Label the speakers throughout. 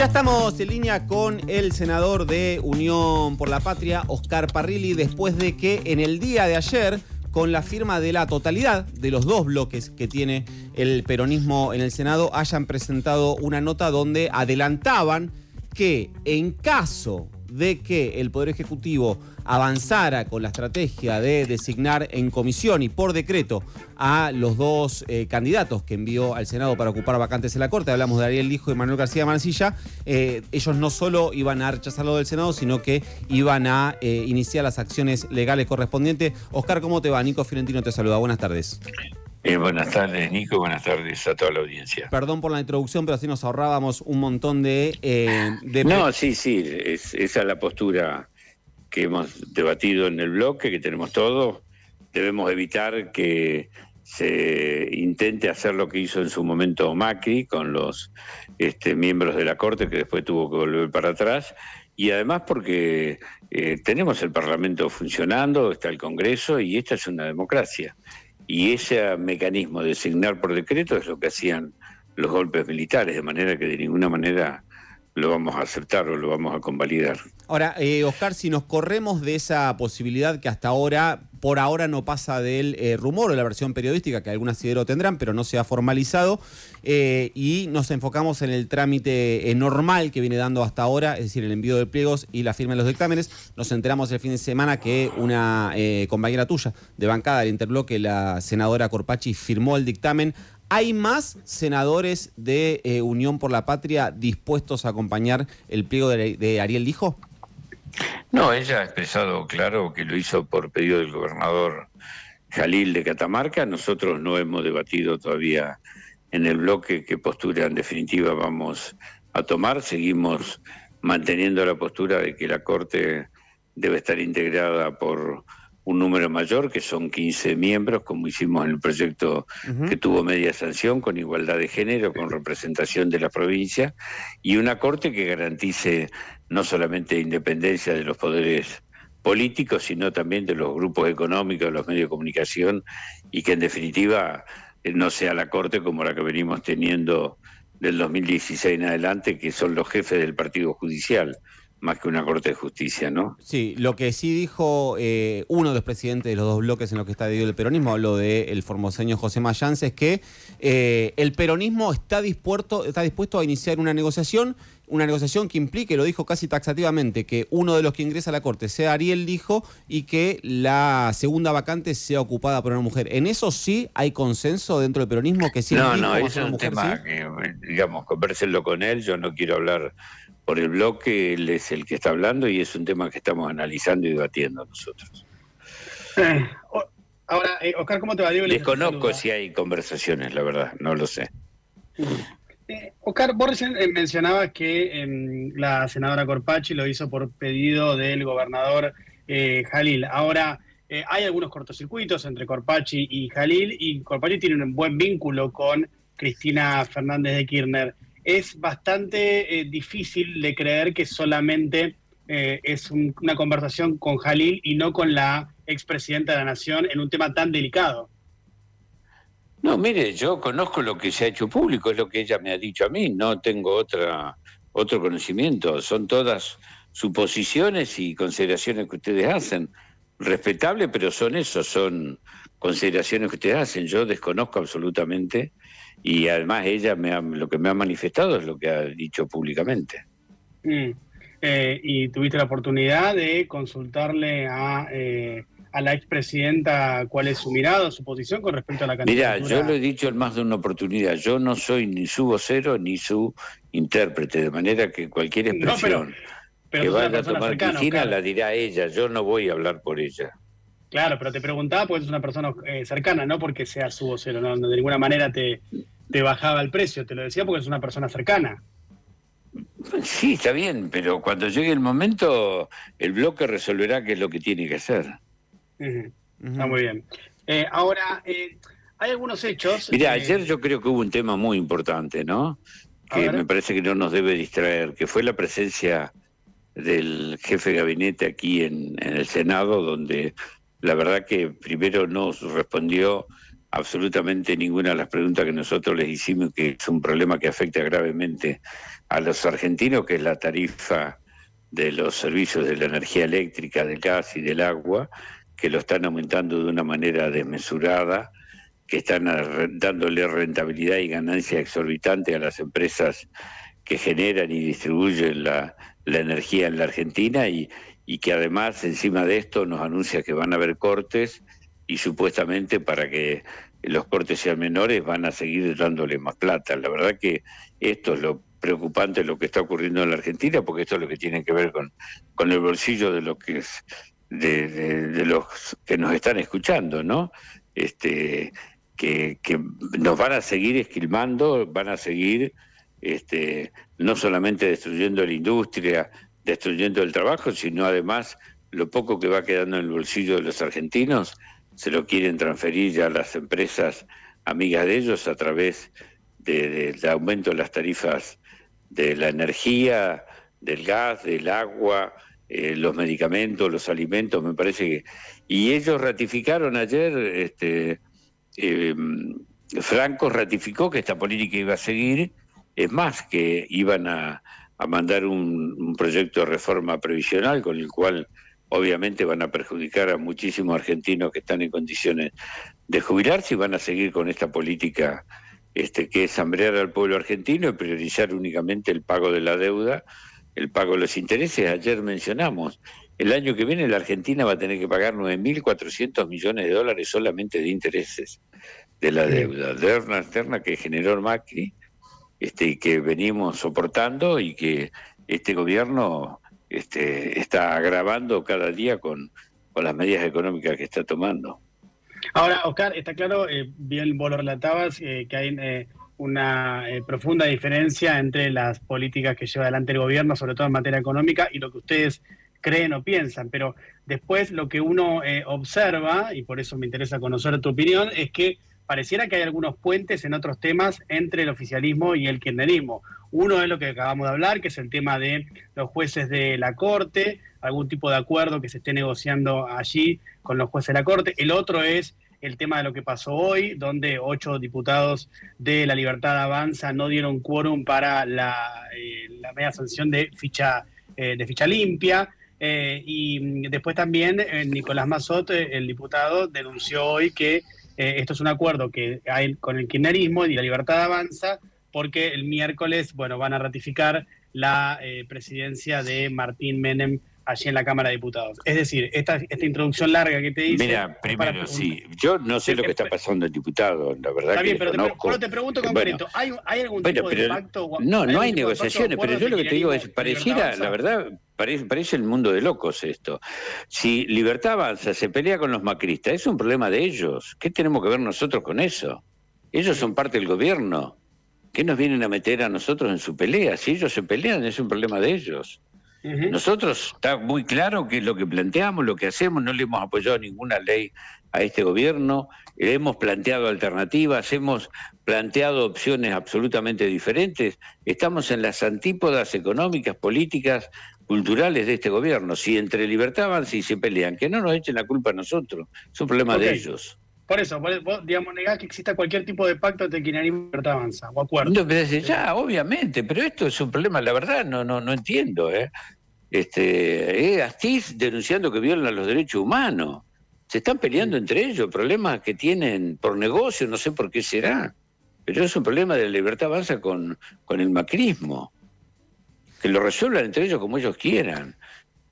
Speaker 1: Ya estamos en línea con el senador de Unión por la Patria, Oscar Parrilli, después de que en el día de ayer, con la firma de la totalidad de los dos bloques que tiene el peronismo en el Senado, hayan presentado una nota donde adelantaban que en caso de que el Poder Ejecutivo avanzara con la estrategia de designar en comisión y por decreto a los dos eh, candidatos que envió al Senado para ocupar vacantes en la Corte, hablamos de Ariel Lijo y Manuel García Mancilla, eh, ellos no solo iban a rechazarlo del Senado, sino que iban a eh, iniciar las acciones legales correspondientes. Oscar, ¿cómo te va? Nico Fiorentino te saluda, buenas
Speaker 2: tardes. Eh, buenas tardes, Nico. Buenas tardes a toda la audiencia.
Speaker 1: Perdón por la introducción, pero así nos ahorrábamos un montón de. Eh,
Speaker 2: No, sí, sí. esa es la postura que hemos debatido en el bloque, que tenemos todos. Debemos evitar que se intente hacer lo que hizo en su momento Macri con los este, miembros de la Corte, que después tuvo que volver para atrás. Y además porque eh, tenemos el Parlamento funcionando, está el Congreso y esta es una democracia. Y ese mecanismo de designar por decreto es lo que hacían los golpes militares, de manera que de ninguna manera lo vamos a aceptar o lo vamos a convalidar.
Speaker 1: Ahora, eh, Oscar, si nos corremos de esa posibilidad que hasta ahora por ahora no pasa del eh, rumor o la versión periodística, que algún sidero tendrán, pero no se ha formalizado. Eh, y nos enfocamos en el trámite eh, normal que viene dando hasta ahora, es decir, el envío de pliegos y la firma de los dictámenes. Nos enteramos el fin de semana que una compañera tuya de bancada del Interbloque, la senadora Corpachi, firmó el dictamen. ¿Hay más senadores de Unión por la Patria dispuestos a acompañar el pliego de, de Ariel Dijo?
Speaker 2: No, ella ha expresado claro que lo hizo por pedido del gobernador Jalil de Catamarca. Nosotros no hemos debatido todavía en el bloque qué postura en definitiva vamos a tomar. Seguimos manteniendo la postura de que la Corte debe estar integrada por un número mayor, que son 15 miembros, como hicimos en el proyecto que tuvo media sanción, con igualdad de género, con representación de la provincia, y una corte que garantice no solamente independencia de los poderes políticos, sino también de los grupos económicos, de los medios de comunicación, y que en definitiva eh, no sea la corte como la que venimos teniendo del 2016 en adelante, que son los jefes del Partido Judicial más que una Corte de Justicia, ¿no?
Speaker 1: Sí, lo que sí dijo eh, uno de los presidentes de los dos bloques en los que está dividido el peronismo, habló del formoseño José Mayans, es que eh, el peronismo está dispuesto, está dispuesto a iniciar una negociación, una negociación que implique, lo dijo casi taxativamente, que uno de los que ingresa a la Corte sea Ariel, dijo, y que la segunda vacante sea ocupada por una mujer. ¿En eso sí hay consenso dentro del peronismo que sí? No, no, eso es un tema
Speaker 2: digamos, conversenlo con él, yo no quiero hablar por el bloque, él es el que está hablando y es un tema que estamos analizando y debatiendo nosotros. Eh, ahora, eh, Oscar, ¿cómo te va? Diego, Desconozco si hay conversaciones, la verdad, no lo sé.
Speaker 3: Eh, Oscar, vos recién mencionabas que em, la senadora Corpachi lo hizo por pedido del gobernador Jalil. Ahora, hay algunos cortocircuitos entre Corpachi y Jalil y Corpachi tiene un buen vínculo con Cristina Fernández de Kirchner es bastante eh, difícil de creer que solamente eh, es una conversación con Jalil y no con la expresidenta de la Nación en un tema tan delicado.
Speaker 2: No, mire, yo conozco lo que se ha hecho público, es lo que ella me ha dicho a mí, no tengo otra, otro conocimiento, son todas suposiciones y consideraciones que ustedes hacen. Respetable, pero son eso, son consideraciones que ustedes hacen. Yo desconozco absolutamente y además ella me lo que me ha manifestado es lo que ha dicho públicamente.
Speaker 3: Mm. Eh, y tuviste la oportunidad de consultarle a, eh, a la expresidenta cuál es su mirada, su posición con respecto a la candidatura. Mira, yo lo he
Speaker 2: dicho en más de una oportunidad, yo no soy ni su vocero ni su intérprete, de manera que cualquier expresión que vaya a tomar Cristina la dirá ella, yo no voy a hablar por ella.
Speaker 3: Claro, pero te preguntaba porque es una persona eh, cercana, no porque sea su vocero, no, de ninguna manera te, bajaba el precio, te lo decía porque es una persona
Speaker 2: cercana. Sí, está bien, pero cuando llegue el momento, el bloque resolverá qué es lo que tiene que hacer.
Speaker 3: Está muy bien. Eh, ahora, eh, hay algunos hechos. Mira,
Speaker 2: ayer yo creo que hubo un tema muy importante, ¿no? Que me parece que no nos debe distraer, que fue la presencia del jefe de gabinete aquí en el Senado, donde la verdad que primero no respondió absolutamente ninguna de las preguntas que nosotros les hicimos, que es un problema que afecta gravemente a los argentinos, que es la tarifa de los servicios de la energía eléctrica, del gas y del agua, que lo están aumentando de una manera desmesurada, que están dándole rentabilidad y ganancia exorbitante a las empresas que generan y distribuyen la, la energía en la Argentina y, y que además encima de esto nos anuncia que van a haber cortes y supuestamente para que los cortes sean menores van a seguir dándole más plata. La verdad que esto es lo preocupante lo que está ocurriendo en la Argentina, porque esto es lo que tiene que ver con, con el bolsillo de los que es, de, los que nos están escuchando, ¿no? Este, que, que, nos van a seguir esquilmando, van a seguir este, no solamente destruyendo la industria, destruyendo el trabajo, sino además lo poco que va quedando en el bolsillo de los argentinos se lo quieren transferir ya a las empresas amigas de ellos a través del aumento de las tarifas de la energía, del gas, del agua, eh, los medicamentos, los alimentos, me parece que... Y ellos ratificaron ayer, este, eh, Franco ratificó que esta política iba a seguir, es más, que iban a, a mandar un, proyecto de reforma previsional con el cual obviamente van a perjudicar a muchísimos argentinos que están en condiciones de jubilarse y van a seguir con esta política este, que es hambrear al pueblo argentino y priorizar únicamente el pago de la deuda, el pago de los intereses. Ayer mencionamos, el año que viene la Argentina va a tener que pagar 9.400 millones de dólares solamente de intereses de la deuda. De que generó Macri este, que venimos soportando y que este gobierno este, está agravando cada día con, con las medidas económicas que está tomando.
Speaker 3: Ahora, Oscar, está claro, eh, bien vos lo relatabas, eh, que hay eh, una profunda diferencia entre las políticas que lleva adelante el gobierno, sobre todo en materia económica, y lo que ustedes creen o piensan, pero después lo que uno observa, y por eso me interesa conocer tu opinión, es que pareciera que hay algunos puentes en otros temas entre el oficialismo y el kirchnerismo. Uno es lo que acabamos de hablar, que es el tema de los jueces de la Corte, algún tipo de acuerdo que se esté negociando allí con los jueces de la Corte. El otro es el tema de lo que pasó hoy, donde ocho diputados de la Libertad Avanza no dieron quórum para la, eh, media sanción de ficha, eh, de ficha limpia. Eh, y después también Nicolás Mazot, el diputado, denunció hoy que eh, esto es un acuerdo que hay con el kirchnerismo y la libertad avanza, porque el miércoles, bueno, van a ratificar la eh, presidencia de Martín Menem allí en la Cámara de Diputados. Es decir, esta, esta introducción larga que te hice... Mira,
Speaker 2: primero, sí, yo no sé lo que está pasando el diputado, la verdad Está bien, pero, te te
Speaker 3: pregunto concreto, ¿hay, algún tipo de pacto? No, no hay, hay negociaciones, pero yo lo
Speaker 2: que te digo es, parecida, la verdad, Parece, el mundo de locos esto. Si Libertad Avanza se pelea con los macristas, es un problema de ellos. ¿Qué tenemos que ver nosotros con eso? Ellos son parte del gobierno. ¿Qué nos vienen a meter a nosotros en su pelea? Si ellos se pelean, es un problema de ellos. Nosotros está muy claro que lo que planteamos, lo que hacemos, no le hemos apoyado ninguna ley a este gobierno, hemos planteado alternativas, hemos planteado opciones absolutamente diferentes, estamos en las antípodas económicas, políticas culturales de este gobierno. Si entre libertad avanza y se pelean, que no nos echen la culpa a nosotros, es un problema de ellos.
Speaker 3: Por eso, vos, digamos, negás que exista cualquier tipo de pacto entre kirchnerismo y libertad avanza, o
Speaker 2: acuerdo. No, ya, obviamente, pero esto es un problema, la verdad, no, no, no entiendo. ¿eh? Este, Astiz denunciando que violan los derechos humanos. Se están peleando entre ellos, problemas que tienen por negocio, no sé por qué será. Pero es un problema de libertad avanza con, con el macrismo que lo resuelvan entre ellos como ellos quieran.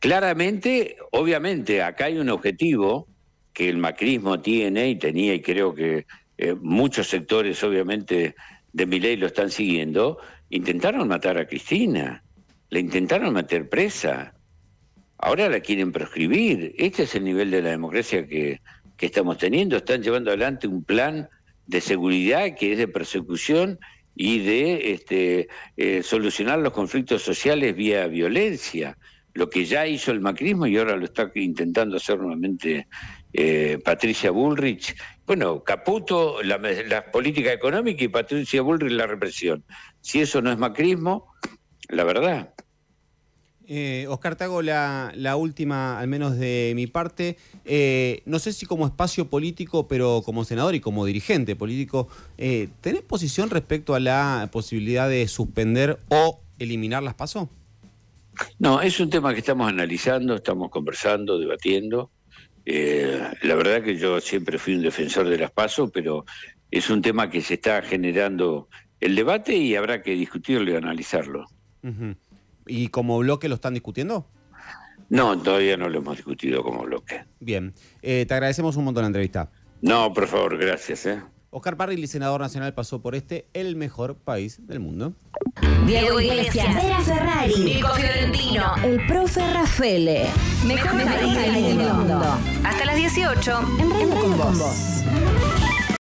Speaker 2: Claramente, obviamente, acá hay un objetivo que el macrismo tiene y tenía, y creo que eh, muchos sectores, obviamente, de mi ley lo están siguiendo. Intentaron matar a Cristina, la intentaron meter presa, ahora la quieren proscribir. Este es el nivel de la democracia que, que estamos teniendo. Están llevando adelante un plan de seguridad que es de persecución y de este, eh, solucionar los conflictos sociales vía violencia, lo que ya hizo el macrismo y ahora lo está intentando hacer nuevamente eh, Patricia Bullrich. Bueno, Caputo, la, la, política económica y Patricia Bullrich la represión. Si eso no es macrismo, la verdad.
Speaker 1: Eh, Oscar, te hago la, última, al menos de mi parte. Eh, no sé si como espacio político, pero como senador y como dirigente político, eh, ¿tenés posición respecto a la posibilidad de suspender o eliminar las PASO?
Speaker 2: No, es un tema que estamos analizando, estamos conversando, debatiendo. Eh, la verdad que yo siempre fui un defensor de las PASO, pero es un tema que se está generando el debate y habrá que discutirlo y analizarlo.
Speaker 1: ¿Y como bloque lo están discutiendo?
Speaker 2: No, todavía no lo hemos discutido como bloque.
Speaker 1: Bien, eh, te agradecemos un montón la entrevista.
Speaker 2: No, por favor, gracias.
Speaker 1: ¿eh? Oscar el senador nacional, pasó por este, el mejor país del mundo.
Speaker 2: Diego Iglesias, Vera Ferrari, Nico Fiorentino, el profe Rafele. Mejor, país del mundo. Hasta las 18, en